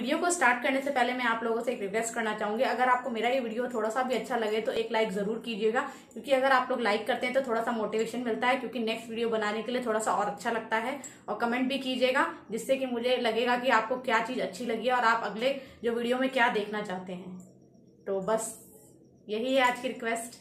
Video को start करने से पहले मैं आप लोगों से एक रिक्वेस्ट करना चाहूंगी अगर आपको मेरा ये वीडियो थोड़ा सा भी अच्छा लगे तो एक लाइक जरूर कीजिएगा क्योंकि अगर आप लोग लाइक करते हैं तो थोड़ा सा मोटिवेशन मिलता है क्योंकि नेक्स्ट वीडियो बनाने के लिए थोड़ा सा और अच्छा लगता है और कमेंट भी कीजिएगा जिससे कि मुझे लगेगा कि आपको क्या चीज अच्छी लगी और आप अगले जो वीडियो में क्या देखना चाहते हैं तो बस यही है आज की request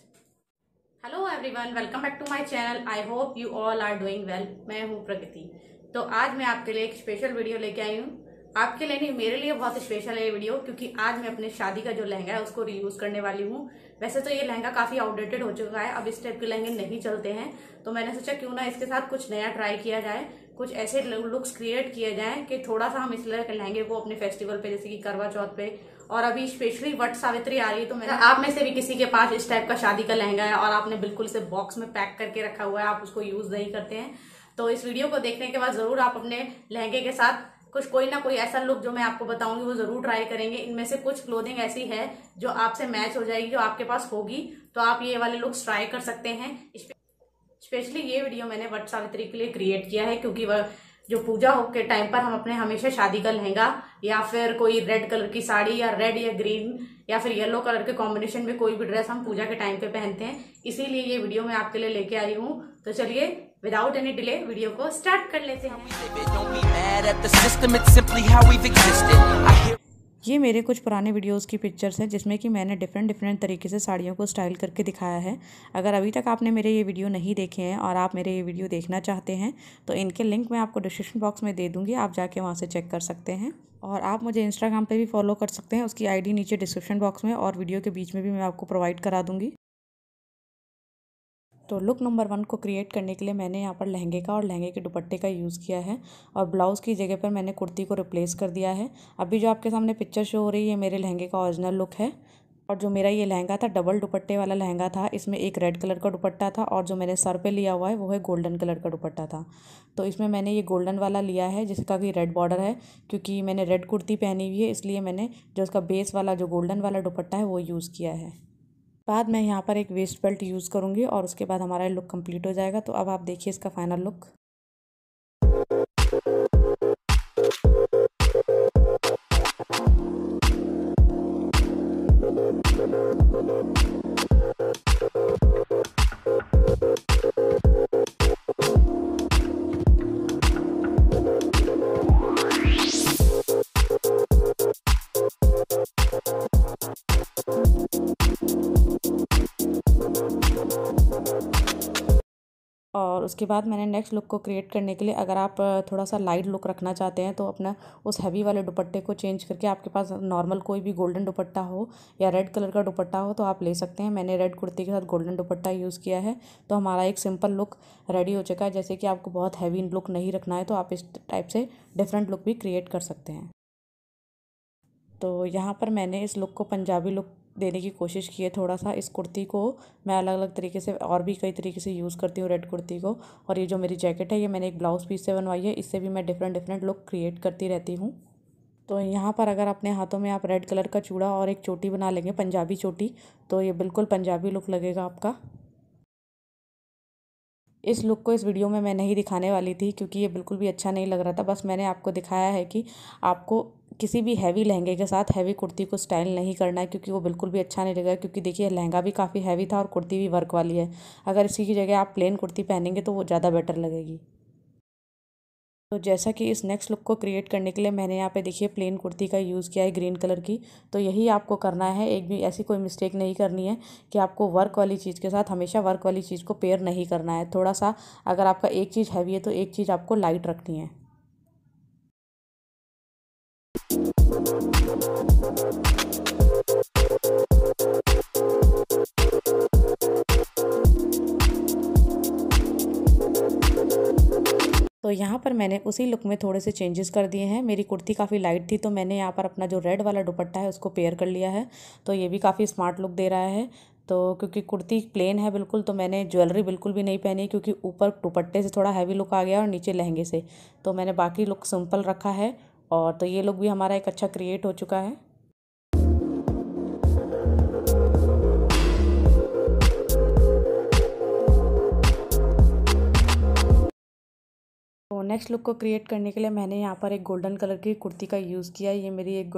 hello everyone welcome back to my channel I hope you all are doing well मैं हूँ प्रगति तो आज मैं आपके लिए एक स्पेशल वीडियो लेके आई हूँ आपके लिए नहीं मेरे लिए बहुत स्पेशल है ये वीडियो क्योंकि आज मैं अपने शादी का जो लहंगा है उसको रीयूज करने वाली हूँ वैसे तो ये लहंगा काफी आउटडेटेड हो चुका है अब इस टाइप के लहंगे नहीं चलते हैं तो मैंने सोचा क्यों ना इसके साथ कुछ नया ट्राई किया जाए कुछ ऐसे लुक्स क्रिएट किए जाए कि थोड़ा सा हम इस लहंगे को अपने फेस्टिवल पे जैसे कि करवा चौथ पे और अभी स्पेशली वट सावित्री आ रही है तो मैं आप में से भी किसी के पास इस टाइप का शादी का लहंगा है और आपने बिल्कुल इसे बॉक्स में पैक करके रखा हुआ है आप उसको यूज नहीं करते हैं तो इस वीडियो को देखने के बाद जरूर आप अपने लहंगे के साथ कुछ कोई ना कोई ऐसा लुक जो मैं आपको बताऊंगी वो जरूर ट्राई करेंगे इनमें से कुछ क्लोथिंग ऐसी है जो आपसे मैच हो जाएगी जो आपके पास होगी तो आप ये वाले लुक्स ट्राई कर सकते हैं स्पेशली ये वीडियो मैंने वट सावित्री के लिए क्रिएट किया है क्योंकि वह जो पूजा हो के टाइम पर हम अपने हमेशा शादी का लहंगा या फिर कोई रेड कलर की साड़ी या रेड या ग्रीन या फिर येलो कलर के कॉम्बिनेशन में कोई भी ड्रेस हम पूजा के टाइम पे पहनते हैं इसीलिए ये वीडियो मैं आपके लिए लेके आई हूँ तो चलिए विदाउट एनी डिले वीडियो को स्टार्ट कर लेते हैं ये मेरे कुछ पुराने वीडियोस की पिक्चर्स हैं जिसमें कि मैंने डिफरेंट डिफरेंट तरीके से साड़ियों को स्टाइल करके दिखाया है अगर अभी तक आपने मेरे ये वीडियो नहीं देखे हैं और आप मेरे ये वीडियो देखना चाहते हैं तो इनके लिंक मैं आपको डिस्क्रिप्शन बॉक्स में दे दूँगी आप जाके वहाँ से चेक कर सकते हैं और आप मुझे इंस्टाग्राम पर भी फॉलो कर सकते हैं उसकी आई नीचे डिस्क्रिप्शन बॉक्स में और वीडियो के बीच में भी मैं आपको प्रोवाइड करा दूँगी तो लुक नंबर वन को क्रिएट करने के लिए मैंने यहाँ पर लहंगे का और लहंगे के दुपट्टे का यूज़ किया है और ब्लाउज़ की जगह पर मैंने कुर्ती को रिप्लेस कर दिया है अभी जो आपके सामने पिक्चर शो हो रही है ये मेरे लहंगे का ओरिजिनल लुक है और जो मेरा ये लहंगा था डबल दुपट्टे वाला लहंगा था इसमें एक रेड कलर का दुपट्टा था और जो मैंने सर पर लिया हुआ है वो है गोल्डन कलर का दुपट्टा था तो इसमें मैंने ये गोल्डन वाला लिया है जिसका कि रेड बॉर्डर है क्योंकि मैंने रेड कुर्ती पहनी हुई है इसलिए मैंने जो उसका बेस वाला जो गोल्डन वाला दुपट्टा है वो यूज़ किया है बाद मैं यहाँ पर एक वेस्ट बेल्ट यूज़ करूँगी और उसके बाद हमारा लुक कम्प्लीट हो जाएगा तो अब आप देखिए इसका फाइनल लुक Thank you. उसके बाद मैंने नेक्स्ट लुक को क्रिएट करने के लिए अगर आप थोड़ा सा लाइट लुक रखना चाहते हैं तो अपना उस हैवी वाले दुपट्टे को चेंज करके आपके पास नॉर्मल कोई भी गोल्डन दुपट्टा हो या रेड कलर का दुपट्टा हो तो आप ले सकते हैं मैंने रेड कुर्ती के साथ गोल्डन दुपट्टा यूज़ किया है तो हमारा एक सिंपल लुक रेडी हो चुका है जैसे कि आपको बहुत हैवी लुक नहीं रखना है तो आप इस टाइप से डिफरेंट लुक भी क्रिएट कर सकते हैं तो यहाँ पर मैंने इस लुक को पंजाबी लुक देने की कोशिश की है थोड़ा सा इस कुर्ती को मैं अलग अलग तरीके से और भी कई तरीके से यूज़ करती हूँ रेड कुर्ती को और ये जो मेरी जैकेट है ये मैंने एक ब्लाउज़ पीस से बनवाई है इससे भी मैं डिफरेंट डिफरेंट लुक क्रिएट करती रहती हूँ तो यहाँ पर अगर अपने हाथों में आप रेड कलर का चूड़ा और एक चोटी बना लेंगे पंजाबी चोटी तो ये बिल्कुल पंजाबी लुक लगेगा आपका इस लुक को इस वीडियो में मैं नहीं दिखाने वाली थी क्योंकि ये बिल्कुल भी अच्छा नहीं लग रहा था बस मैंने आपको दिखाया है कि आपको किसी भी हैवी लहंगे के साथ हैवी कुर्ती को स्टाइल नहीं करना है क्योंकि वो बिल्कुल भी अच्छा नहीं लगेगा क्योंकि देखिए लहंगा भी काफ़ी हैवी था और कुर्ती भी वर्क वाली है अगर इसी की जगह आप प्लेन कुर्ती पहनेंगे तो वो ज़्यादा बेटर लगेगी तो जैसा कि इस नेक्स्ट लुक को क्रिएट करने के लिए मैंने यहाँ पे देखिए प्लेन कुर्ती का यूज़ किया है ग्रीन कलर की तो यही आपको करना है एक भी ऐसी कोई मिस्टेक नहीं करनी है कि आपको वर्क वाली चीज़ के साथ हमेशा वर्क वाली चीज़ को पेयर नहीं करना है थोड़ा सा अगर आपका एक चीज़ हैवी है तो एक चीज़ आपको लाइट रखनी है तो यहाँ पर मैंने उसी लुक में थोड़े से चेंजेस कर दिए हैं मेरी कुर्ती काफ़ी लाइट थी तो मैंने यहाँ पर अपना जो रेड वाला दुपट्टा है उसको पेयर कर लिया है तो ये भी काफ़ी स्मार्ट लुक दे रहा है तो क्योंकि कुर्ती प्लेन है बिल्कुल तो मैंने ज्वेलरी बिल्कुल भी नहीं पहनी क्योंकि ऊपर दुपट्टे से थोड़ा हैवी लुक आ गया और नीचे लहंगे से तो मैंने बाकी लुक सिंपल रखा है और तो ये लुक भी हमारा एक अच्छा क्रिएट हो चुका है नेक्स्ट लुक को क्रिएट करने के लिए मैंने यहाँ पर एक गोल्डन कलर की कुर्ती का यूज़ किया है ये मेरी एक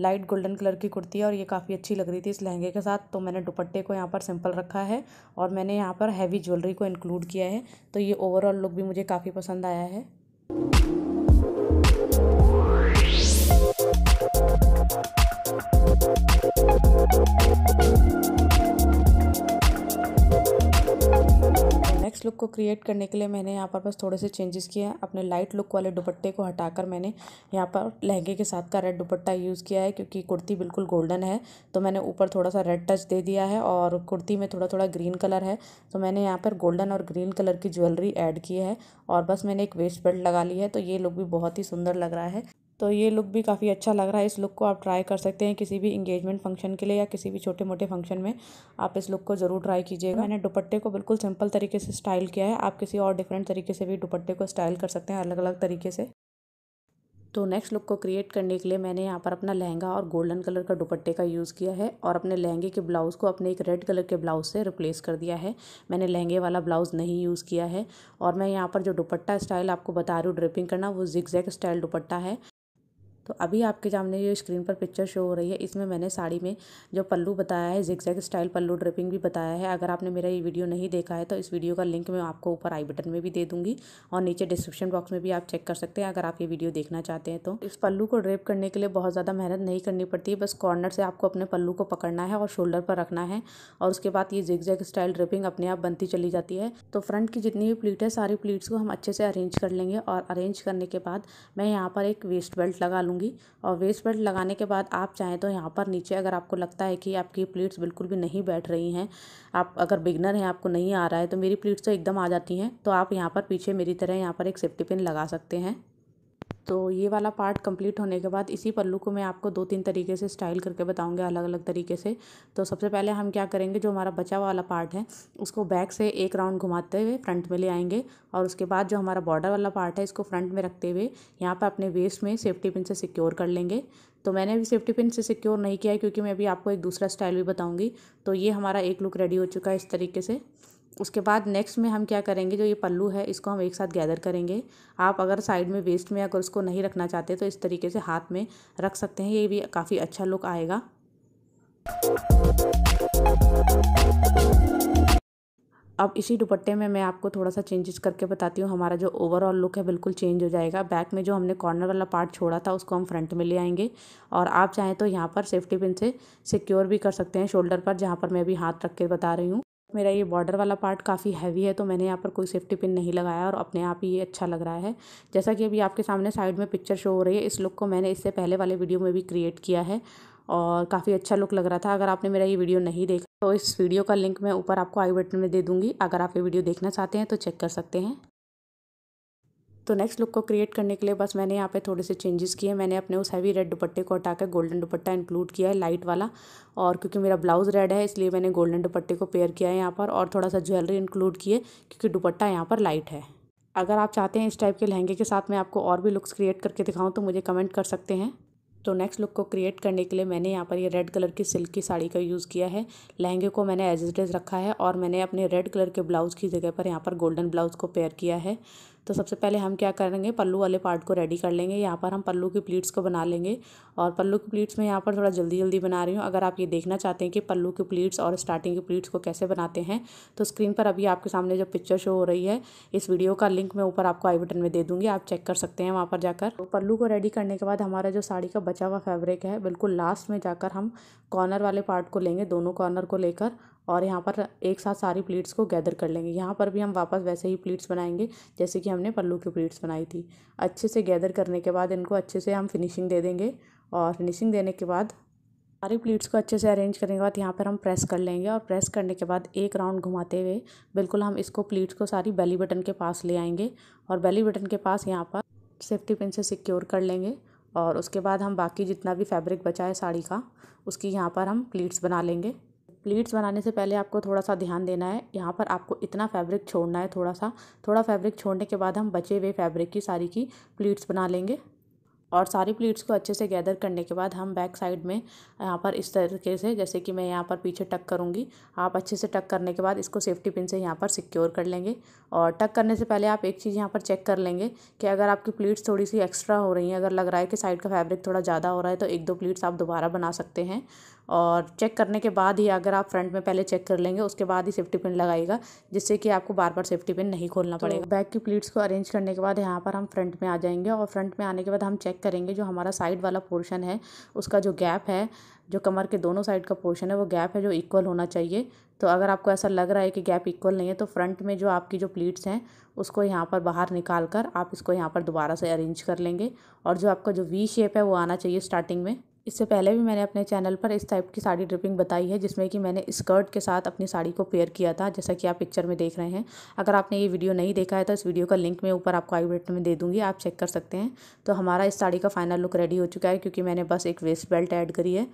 लाइट गोल्डन कलर की कुर्ती है और ये काफ़ी अच्छी लग रही थी इस लहंगे के साथ तो मैंने दुपट्टे को यहाँ पर सिंपल रखा है और मैंने यहाँ पर हैवी ज्वेलरी को इंक्लूड किया है तो ये ओवरऑल लुक भी मुझे काफ़ी पसंद आया है को क्रिएट करने के लिए मैंने यहाँ पर बस थोड़े से चेंजेस किए हैं अपने लाइट लुक वाले दुपट्टे को हटाकर मैंने यहाँ पर लहंगे के साथ का रेड दुपट्टा यूज़ किया है क्योंकि कुर्ती बिल्कुल गोल्डन है तो मैंने ऊपर थोड़ा सा रेड टच दे दिया है और कुर्ती में थोड़ा थोड़ा ग्रीन कलर है तो मैंने यहाँ पर गोल्डन और ग्रीन कलर की ज्वेलरी ऐड की है और बस मैंने एक वेस्ट बेल्ट लगा ली है तो ये लुक भी बहुत ही सुंदर लग रहा है तो ये लुक भी काफ़ी अच्छा लग रहा है इस लुक को आप ट्राई कर सकते हैं किसी भी इंगेजमेंट फंक्शन के लिए या किसी भी छोटे मोटे फंक्शन में आप इस लुक को ज़रूर ट्राई कीजिएगा मैंने दुपट्टे को बिल्कुल सिंपल तरीके से स्टाइल किया है आप किसी और डिफरेंट तरीके से भी दुपट्टे को स्टाइल कर सकते हैं अलग अलग तरीके से तो नेक्स्ट लुक को क्रिएट करने के लिए मैंने यहाँ पर अपना लहंगा और गोल्डन कलर का दुपट्टे का यूज़ किया है और अपने लहंगे के ब्लाउज़ को अपने एक रेड कलर के ब्लाउज़ से रिप्लेस कर दिया है मैंने लहंगे वाला ब्लाउज़ नहीं यूज़ किया है और मैं यहाँ पर जो दुपट्टा स्टाइल आपको बता रही हूँ ड्रिपिंग करना वो जिक स्टाइल दुपट्टा है तो अभी आपके सामने जो स्क्रीन पर पिक्चर शो हो रही है इसमें मैंने साड़ी में जो पल्लू बताया है जिक्जैक स्टाइल पल्लू ड्रिपिंग भी बताया है अगर आपने मेरा ये वीडियो नहीं देखा है तो इस वीडियो का लिंक मैं आपको ऊपर आई बटन में भी दे दूँगी और नीचे डिस्क्रिप्शन बॉक्स में भी आप चेक कर सकते हैं अगर आप ये वीडियो देखना चाहते हैं तो इस पल्लू को ड्रेप करने के लिए बहुत ज़्यादा मेहनत नहीं करनी पड़ती है बस कॉर्नर से आपको अपने पल्लू को पकड़ना है और शोल्डर पर रखना है और उसके बाद ये जिक्जैक स्टाइल ड्रिपिंग अपने आप बनती चली जाती है तो फ्रंट की जितनी भी प्लीट है सारी प्लीट्स को हम अच्छे से अरेंज कर लेंगे और अरेंज करने के बाद मैं यहाँ पर एक वेस्ट बेल्ट लगा लूँगी लगाऊंगी और वेस्ट बेल्ट लगाने के बाद आप चाहें तो यहाँ पर नीचे अगर आपको लगता है कि आपकी प्लीट्स बिल्कुल भी नहीं बैठ रही हैं आप अगर बिगनर हैं आपको नहीं आ रहा है तो मेरी प्लीट्स तो एकदम आ जाती हैं तो आप यहाँ पर पीछे मेरी तरह यहाँ पर एक सेफ्टी पिन लगा सकते हैं तो ये वाला पार्ट कंप्लीट होने के बाद इसी पल्लू को मैं आपको दो तीन तरीके से स्टाइल करके बताऊंगी अलग अलग तरीके से तो सबसे पहले हम क्या करेंगे जो हमारा बचा हुआ वाला पार्ट है उसको बैक से एक राउंड घुमाते हुए फ्रंट में ले आएंगे और उसके बाद जो हमारा बॉर्डर वाला पार्ट है इसको फ्रंट में रखते हुए यहाँ पर अपने वेस्ट में सेफ्टी पिन से सिक्योर कर लेंगे तो मैंने अभी सेफ्टी पिन से सिक्योर नहीं किया है क्योंकि मैं अभी आपको एक दूसरा स्टाइल भी बताऊँगी तो ये हमारा एक लुक रेडी हो चुका है इस तरीके से उसके बाद नेक्स्ट में हम क्या करेंगे जो ये पल्लू है इसको हम एक साथ गैदर करेंगे आप अगर साइड में वेस्ट में अगर उसको नहीं रखना चाहते तो इस तरीके से हाथ में रख सकते हैं ये भी काफ़ी अच्छा लुक आएगा अब इसी दुपट्टे में मैं आपको थोड़ा सा चेंजेस करके बताती हूँ हमारा जो ओवरऑल लुक है बिल्कुल चेंज हो जाएगा बैक में जो हमने कॉर्नर वाला पार्ट छोड़ा था उसको हम फ्रंट में ले आएंगे और आप चाहें तो यहाँ पर सेफ्टी पिन से सिक्योर भी कर सकते हैं शोल्डर पर जहाँ पर मैं अभी हाथ रख के बता रही हूँ मेरा ये बॉर्डर वाला पार्ट काफ़ी हैवी है तो मैंने यहाँ पर कोई सेफ्टी पिन नहीं लगाया और अपने आप ही ये अच्छा लग रहा है जैसा कि अभी आपके सामने साइड में पिक्चर शो हो रही है इस लुक को मैंने इससे पहले वाले वीडियो में भी क्रिएट किया है और काफ़ी अच्छा लुक लग रहा था अगर आपने मेरा ये वीडियो नहीं देखा तो इस वीडियो का लिंक मैं ऊपर आपको आई बटन में दे दूँगी अगर आप ये वीडियो देखना चाहते हैं तो चेक कर सकते हैं तो नेक्स्ट लुक को क्रिएट करने के लिए बस मैंने यहाँ पे थोड़े से चेंजेस किए मैंने अपने उस हैवी रेड दुपट्टे को हटाकर गोल्डन दुपट्टा इंक्लूड किया है लाइट वाला और क्योंकि मेरा ब्लाउज़ रेड है इसलिए मैंने गोल्डन दुपट्टे को पेयर किया है यहाँ पर और थोड़ा सा ज्वेलरी इंक्लूड किए क्योंकि दुपट्टा यहाँ पर लाइट है अगर आप चाहते हैं इस टाइप के लहंगे के साथ मैं आपको और भी लुक्स क्रिएट करके दिखाऊँ तो मुझे कमेंट कर सकते हैं तो नेक्स्ट लुक को क्रिएट करने के लिए मैंने यहाँ पर ये रेड कलर की सिल्क की साड़ी का यूज़ किया है लहंगे को मैंने एज इट इज़ रखा है और मैंने अपने रेड कलर के ब्लाउज़ की जगह पर यहाँ पर गोल्डन ब्लाउज़ को पेयर किया है तो सबसे पहले हम क्या करेंगे पल्लू वाले पार्ट को रेडी कर लेंगे यहाँ पर हम पल्लू की प्लीट्स को बना लेंगे और पल्लू की प्लीट्स में यहाँ पर थोड़ा जल्दी जल्दी बना रही हूँ अगर आप ये देखना चाहते हैं कि पल्लू की प्लीट्स और स्टार्टिंग की प्लीट्स को कैसे बनाते हैं तो स्क्रीन पर अभी आपके सामने जो पिक्चर शो हो रही है इस वीडियो का लिंक मैं ऊपर आपको आई बटन में दे दूँगी आप चेक कर सकते हैं वहाँ पर जाकर तो पल्लू को रेडी करने के बाद हमारा जो साड़ी का बचा हुआ फैब्रिक है बिल्कुल लास्ट में जाकर हम कॉर्नर वाले पार्ट को लेंगे दोनों कॉर्नर को लेकर और यहाँ पर एक साथ सारी प्लीट्स को गैदर कर लेंगे यहाँ पर भी हम वापस वैसे ही प्लीट्स बनाएंगे जैसे कि हमने पल्लू की प्लीट्स बनाई थी अच्छे से गैदर करने के बाद इनको अच्छे से हम फिनिशिंग दे देंगे और फिनिशिंग देने के बाद सारी प्लीट्स को अच्छे से अरेंज करने के बाद यहाँ पर हम प्रेस कर लेंगे और प्रेस करने के बाद एक राउंड घुमाते हुए बिल्कुल हम इसको प्लीट्स को सारी बेली बटन के पास ले आएंगे और बेली बटन के पास यहाँ पर सेफ्टी पिन से सिक्योर कर लेंगे और उसके बाद हम बाकी जितना भी फैब्रिक बचा है साड़ी का उसकी यहाँ पर हम प्लीट्स बना लेंगे प्लीट्स बनाने से पहले आपको थोड़ा सा ध्यान देना है यहाँ पर आपको इतना फैब्रिक छोड़ना है थोड़ा सा थोड़ा फैब्रिक छोड़ने के बाद हम बचे हुए फैब्रिक की सारी की प्लीट्स बना लेंगे और सारी प्लीट्स को अच्छे से गैदर करने के बाद हम बैक साइड में यहाँ पर इस तरीके से जैसे कि मैं यहाँ पर पीछे टक करूँगी आप अच्छे से टक करने के बाद इसको सेफ्टी पिन से यहाँ पर सिक्योर कर लेंगे और टक करने से पहले आप एक चीज़ यहाँ पर चेक कर लेंगे कि अगर आपकी प्लीट्स थोड़ी सी एक्स्ट्रा हो रही हैं अगर लग रहा है कि साइड का फैब्रिक थोड़ा ज़्यादा हो रहा है तो एक दो प्लीट्स आप दोबारा बना सकते हैं और चेक करने के बाद ही अगर आप फ्रंट में पहले चेक कर लेंगे उसके बाद ही सेफ्टी पिन लगाएगा जिससे कि आपको बार बार सेफ्टी पिन नहीं खोलना तो पड़ेगा बैक की प्लीट्स को अरेंज करने के बाद यहाँ पर हम फ्रंट में आ जाएंगे और फ्रंट में आने के बाद हम चेक करेंगे जो हमारा साइड वाला पोर्शन है उसका जो गैप है जो कमर के दोनों साइड का पोर्शन है वो गैप है जो इक्वल होना चाहिए तो अगर आपको ऐसा लग रहा है कि गैप इक्वल नहीं है तो फ्रंट में जो आपकी जो प्लीट्स हैं उसको यहाँ पर बाहर निकाल कर आप इसको यहाँ पर दोबारा से अरेंज कर लेंगे और जो आपका जो वी शेप है वो आना चाहिए स्टार्टिंग में इससे पहले भी मैंने अपने चैनल पर इस टाइप की साड़ी ड्रिपिंग बताई है जिसमें कि मैंने स्कर्ट के साथ अपनी साड़ी को पेयर किया था जैसा कि आप पिक्चर में देख रहे हैं अगर आपने ये वीडियो नहीं देखा है तो इस वीडियो का लिंक मैं ऊपर आपको आई बटन में दे दूँगी आप चेक कर सकते हैं तो हमारा इस साड़ी का फाइनल लुक रेडी हो चुका है क्योंकि मैंने बस एक वेस्ट बेल्ट ऐड करी है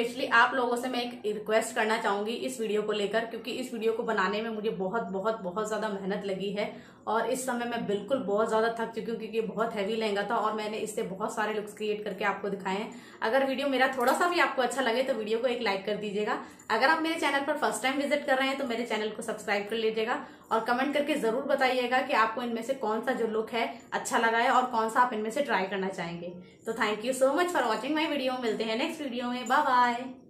स्पेशली आप लोगों से मैं एक रिक्वेस्ट करना चाहूंगी इस वीडियो को लेकर क्योंकि इस वीडियो को बनाने में मुझे बहुत बहुत बहुत ज़्यादा मेहनत लगी है और इस समय मैं बिल्कुल बहुत ज़्यादा थक चुकी हूँ क्योंकि ये बहुत हैवी लहंगा था और मैंने इससे बहुत सारे लुक्स क्रिएट करके आपको दिखाए हैं अगर वीडियो मेरा थोड़ा सा भी आपको अच्छा लगे तो वीडियो को एक लाइक कर दीजिएगा अगर आप मेरे चैनल पर फर्स्ट टाइम विजिट कर रहे हैं तो मेरे चैनल को सब्सक्राइब कर लीजिएगा और कमेंट करके ज़रूर बताइएगा कि आपको इनमें से कौन सा जो लुक है अच्छा लगा है और कौन सा आप इनमें से ट्राई करना चाहेंगे तो thank you so much for watching my video मिलते हैं नेक्स्ट वीडियो में बाय